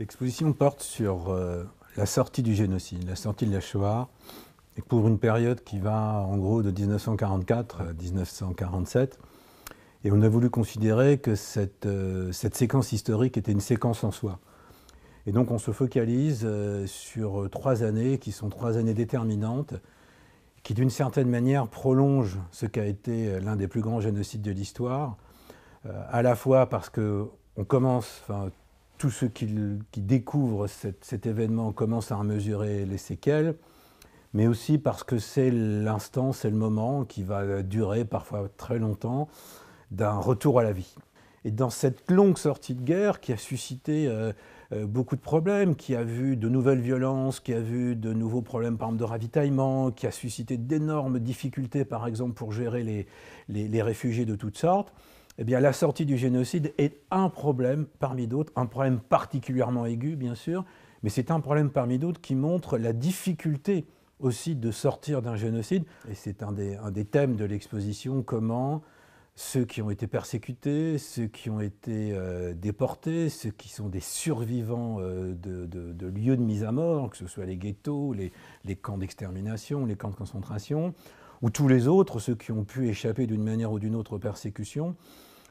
L'exposition porte sur euh, la sortie du génocide, la sortie de la Shoah, et pour une période qui va en gros de 1944 à 1947. Et on a voulu considérer que euh, cette, séquence historique était une séquence en soi. Et donc on se focalise euh, sur trois années qui sont trois années déterminantes, qui d'une certaine manière prolongent ce qu'a été l'un des plus grands génocides de l'histoire, à la fois parce que on commence, tous ceux qui, découvrent cet, événement commencent à en mesurer les séquelles, mais aussi parce que c'est l'instant, c'est le moment qui va durer parfois très longtemps d'un retour à la vie. Et dans cette longue sortie de guerre qui a suscité euh, euh, beaucoup de problèmes, qui a vu de nouvelles violences, qui a vu de nouveaux problèmes par exemple de ravitaillement, qui a suscité d'énormes difficultés par exemple pour gérer les réfugiés de toutes sortes, eh bien, la sortie du génocide est un problème parmi d'autres, un problème particulièrement aigu, bien sûr, mais c'est un problème parmi d'autres qui montre la difficulté aussi de sortir d'un génocide. Et c'est un des, thèmes de l'exposition, comment ceux qui ont été persécutés, ceux qui ont été euh, déportés, ceux qui sont des survivants euh, de, lieux de mise à mort, que ce soit les ghettos, les camps d'extermination, les camps de concentration, ou tous les autres, ceux qui ont pu échapper d'une manière ou d'une autre aux persécutions,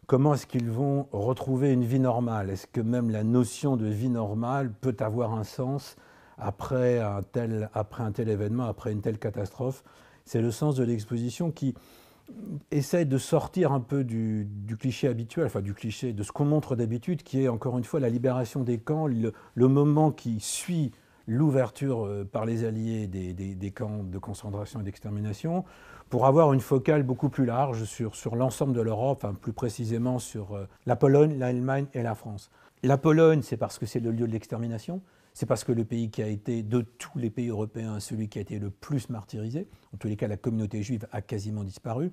comment est-ce qu'ils vont retrouver une vie normale Est-ce que même la notion de vie normale peut avoir un sens après un tel, après un tel événement, après une telle catastrophe C'est le sens de l'exposition qui essaie de sortir un peu du, cliché habituel, enfin du cliché de ce qu'on montre d'habitude, qui est encore une fois la libération des camps, le moment qui suit l'ouverture euh, par les Alliés des, camps de concentration et d'extermination, pour avoir une focale beaucoup plus large sur, l'ensemble de l'Europe, enfin plus précisément sur euh, la Pologne, l'Allemagne et la France. La Pologne, c'est parce que c'est le lieu de l'extermination, c'est parce que le pays qui a été, de tous les pays européens, celui qui a été le plus martyrisé, en tous les cas la communauté juive a quasiment disparu.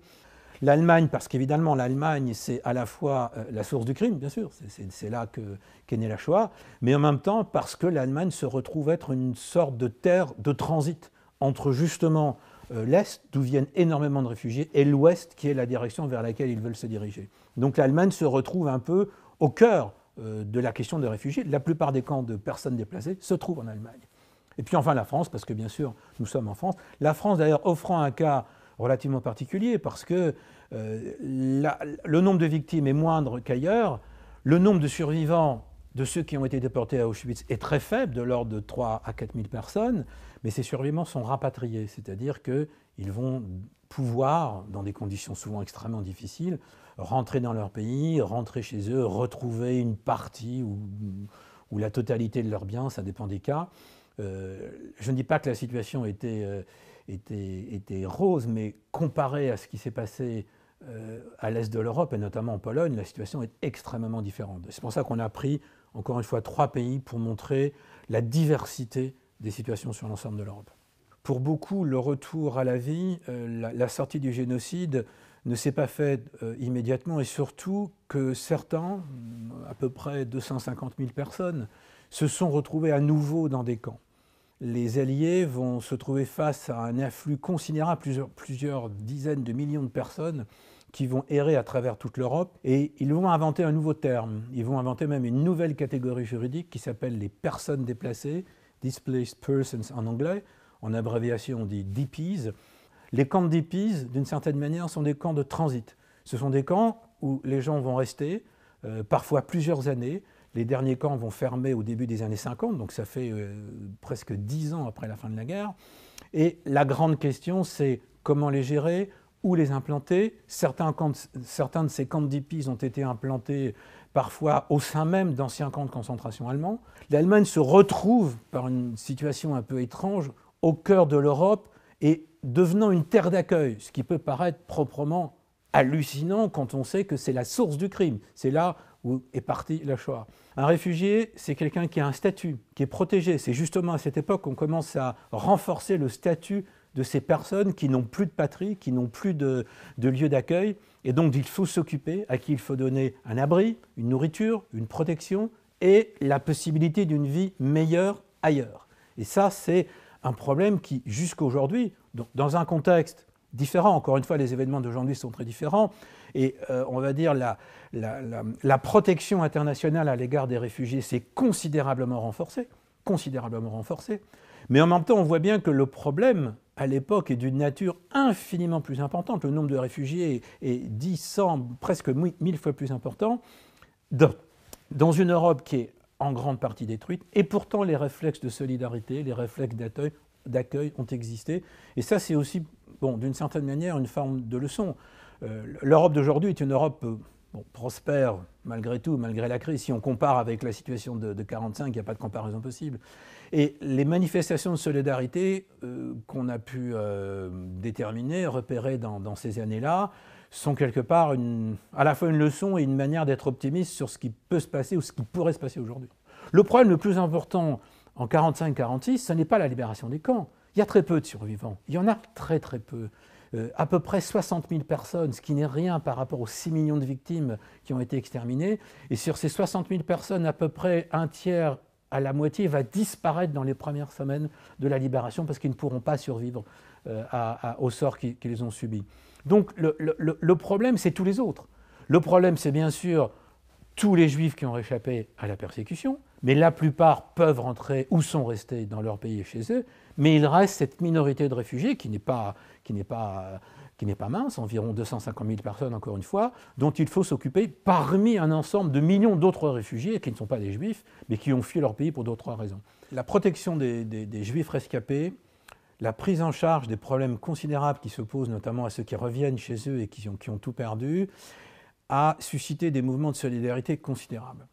L'Allemagne, parce qu'évidemment l'Allemagne, c'est à la fois euh, la source du crime, bien sûr, c'est là qu'est qu née la Shoah, mais en même temps parce que l'Allemagne se retrouve être une sorte de terre de transit entre justement euh, l'Est, d'où viennent énormément de réfugiés, et l'Ouest, qui est la direction vers laquelle ils veulent se diriger. Donc l'Allemagne se retrouve un peu au cœur euh, de la question des réfugiés. La plupart des camps de personnes déplacées se trouvent en Allemagne. Et puis enfin la France, parce que bien sûr nous sommes en France. La France d'ailleurs offrant un cas relativement particulier parce que euh, le nombre de victimes est moindre qu'ailleurs, le nombre de survivants de ceux qui ont été déportés à Auschwitz est très faible, de l'ordre de 3 à 4 000 personnes, mais ces survivants sont rapatriés, c'est-à-dire qu'ils vont pouvoir, dans des conditions souvent extrêmement difficiles, rentrer dans leur pays, rentrer chez eux, retrouver une partie ou, la totalité de leurs biens, ça dépend des cas. Euh, je ne dis pas que la situation était... Euh, était, rose, mais comparé à ce qui s'est passé euh, à l'est de l'Europe, et notamment en Pologne, la situation est extrêmement différente. C'est pour ça qu'on a pris, encore une fois, trois pays pour montrer la diversité des situations sur l'ensemble de l'Europe. Pour beaucoup, le retour à la vie, euh, la, sortie du génocide ne s'est pas faite euh, immédiatement, et surtout que certains, à peu près 250 000 personnes, se sont retrouvés à nouveau dans des camps les Alliés vont se trouver face à un afflux considérable, plusieurs, dizaines de millions de personnes qui vont errer à travers toute l'Europe et ils vont inventer un nouveau terme. Ils vont inventer même une nouvelle catégorie juridique qui s'appelle les personnes déplacées, displaced persons en anglais. En abréviation, on dit DPs. Les camps de DPs, d'une certaine manière, sont des camps de transit. Ce sont des camps où les gens vont rester euh, parfois plusieurs années les derniers camps vont fermer au début des années 50, donc ça fait euh, presque dix ans après la fin de la guerre. Et la grande question, c'est comment les gérer, ou les implanter. Certains, camps, certains de ces camps de ont été implantés parfois au sein même d'anciens camps de concentration allemands. L'Allemagne se retrouve par une situation un peu étrange au cœur de l'Europe et devenant une terre d'accueil, ce qui peut paraître proprement hallucinant quand on sait que c'est la source du crime. C'est là où est partie la Shoah. Un réfugié, c'est quelqu'un qui a un statut, qui est protégé. C'est justement à cette époque qu'on commence à renforcer le statut de ces personnes qui n'ont plus de patrie, qui n'ont plus de, de lieu d'accueil, et donc il faut s'occuper, à qui il faut donner un abri, une nourriture, une protection et la possibilité d'une vie meilleure ailleurs. Et ça, c'est un problème qui, jusqu'aujourd'hui, dans un contexte différents. Encore une fois, les événements d'aujourd'hui sont très différents. Et euh, on va dire la, la, protection internationale à l'égard des réfugiés s'est considérablement renforcée, considérablement renforcée. Mais en même temps, on voit bien que le problème à l'époque est d'une nature infiniment plus importante. Le nombre de réfugiés est, 10, 100, presque 1000 fois plus important dans, une Europe qui est en grande partie détruite. Et pourtant, les réflexes de solidarité, les réflexes d'accueil ont existé. Et ça, c'est aussi bon, d'une certaine manière, une forme de leçon. Euh, L'Europe d'aujourd'hui est une Europe euh, prospère malgré tout, malgré la crise. Si on compare avec la situation de 1945, il n'y a pas de comparaison possible. Et les manifestations de solidarité euh, qu'on a pu déterminer, repérer dans, ces années-là, sont quelque part à la fois une leçon et une manière d'être optimiste sur ce qui peut se passer ou ce qui pourrait se passer aujourd'hui. Le problème le plus important en 1945-46, ce n'est pas la libération des camps, il y a très peu de survivants. Il y en a très très peu. Euh, à peu près 60 000 personnes, ce qui n'est rien par rapport aux 6 millions de victimes qui ont été exterminées. Et sur ces 60 000 personnes, à peu près un tiers à la moitié va disparaître dans les premières semaines de la libération parce qu'ils ne pourront pas survivre euh, au sort qu'ils ont subi. Donc le, le problème, c'est tous les autres. Le problème, c'est bien sûr tous les juifs qui ont échappé à la persécution, mais la plupart peuvent rentrer ou sont restés dans leur pays et chez eux. Mais il reste cette minorité de réfugiés qui n'est pas, qui n'est pas, qui n'est pas mince, environ 250 000 personnes encore une fois, dont il faut s'occuper parmi un ensemble de millions d'autres réfugiés qui ne sont pas des juifs, mais qui ont fui leur pays pour d'autres raisons. La protection des, juifs rescapés, la prise en charge des problèmes considérables qui se posent notamment à ceux qui reviennent chez eux et qui ont, qui ont tout perdu, a suscité des mouvements de solidarité considérables.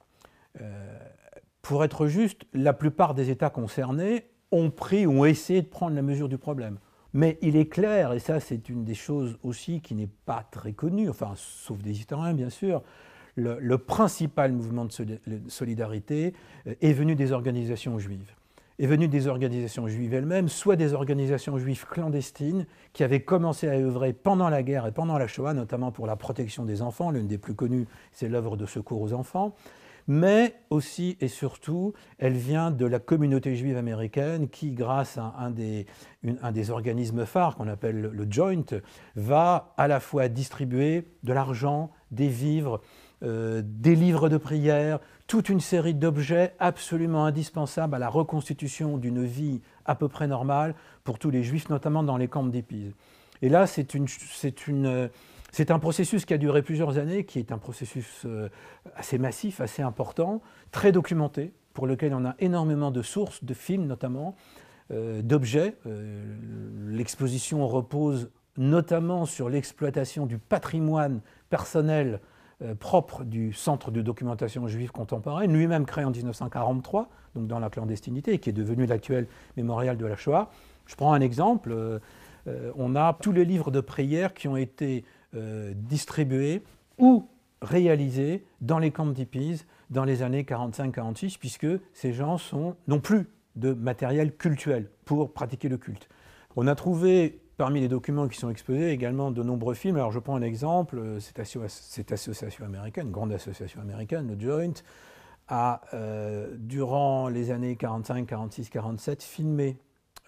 Euh, pour être juste, la plupart des États concernés ont pris, ou ont essayé de prendre la mesure du problème. Mais il est clair, et ça c'est une des choses aussi qui n'est pas très connue, enfin sauf des historiens bien sûr, le, le, principal mouvement de solidarité euh, est venu des organisations juives. Est venu des organisations juives elles-mêmes, soit des organisations juives clandestines qui avaient commencé à œuvrer pendant la guerre et pendant la Shoah, notamment pour la protection des enfants. L'une des plus connues, c'est l'œuvre de secours aux enfants mais aussi et surtout, elle vient de la communauté juive américaine qui, grâce à un des, organismes phares qu'on appelle le, Joint, va à la fois distribuer de l'argent, des vivres, euh, des livres de prière, toute une série d'objets absolument indispensables à la reconstitution d'une vie à peu près normale pour tous les juifs, notamment dans les camps d'épise. Et là, c'est une, c'est un processus qui a duré plusieurs années, qui est un processus euh, assez massif, assez important, très documenté, pour lequel on a énormément de sources, de films notamment, euh, d'objets. Euh, l'exposition repose notamment sur l'exploitation du patrimoine personnel propre du Centre de documentation juive contemporaine, lui-même créé en 1943, donc dans la clandestinité, et qui est devenu l'actuel mémorial de la Shoah. Je prends un exemple. on a tous les livres de prières qui ont été euh, distribués ou réalisés dans les camps de dans les années 45-46, puisque ces gens n'ont plus de matériel cultuel pour pratiquer le culte. On a trouvé parmi les documents qui sont exposés également de nombreux films. Alors je prends un exemple, euh, cette, association américaine, grande association américaine, le Joint, a, euh, durant les années 45, 46, 47, filmé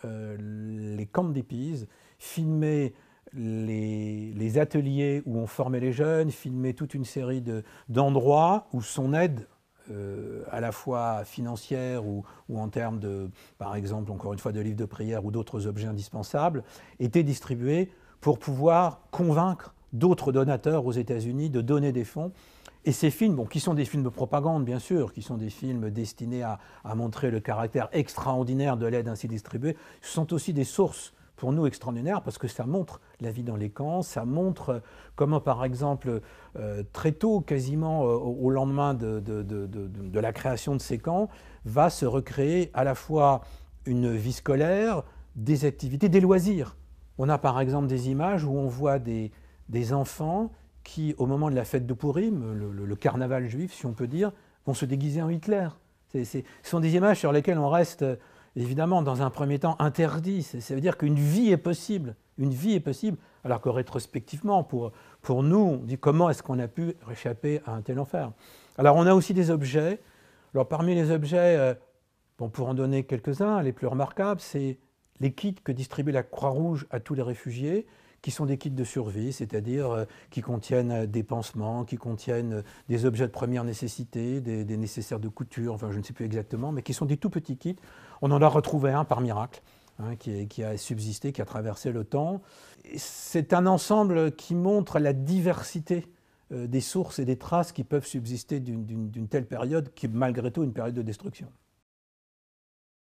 les camps d'épices, filmé les, ateliers où on formait les jeunes, filmait toute une série d'endroits où son aide, euh, à la fois financière ou, en termes de, par exemple, encore une fois, de livres de prière ou d'autres objets indispensables, était distribuée pour pouvoir convaincre d'autres donateurs aux États-Unis de donner des fonds. Et ces films, qui sont des films de propagande, bien sûr, qui sont des films destinés à, à montrer le caractère extraordinaire de l'aide ainsi distribuée, sont aussi des sources pour nous extraordinaire parce que ça montre la vie dans les camps, ça montre euh, comment par exemple euh, très tôt, quasiment euh, au lendemain de, la création de ces camps, va se recréer à la fois une vie scolaire, des activités, des loisirs. On a par exemple des images où on voit des, enfants qui, au moment de la fête de Purim, le, carnaval juif si on peut dire, vont se déguiser en Hitler. ce sont des images sur lesquelles on reste évidemment, dans un premier temps, interdit. Ça veut dire qu'une vie est possible. Une vie est possible, alors que rétrospectivement, pour, nous, on dit comment est-ce qu'on a pu échapper à un tel enfer. Alors on a aussi des objets. Alors parmi les objets, euh, bon, pour en donner quelques-uns, les plus remarquables, c'est les kits que distribue la Croix-Rouge à tous les réfugiés qui sont des kits de survie, c'est-à-dire euh, qui contiennent euh, des pansements, qui contiennent euh, des objets de première nécessité, des, nécessaires de couture, enfin je ne sais plus exactement, mais qui sont des tout petits kits. On en a retrouvé un par miracle. Hein, qui, qui, a subsisté, qui a traversé le temps. C'est un ensemble qui montre la diversité des sources et des traces qui peuvent subsister d'une telle période, qui est malgré tout une période de destruction.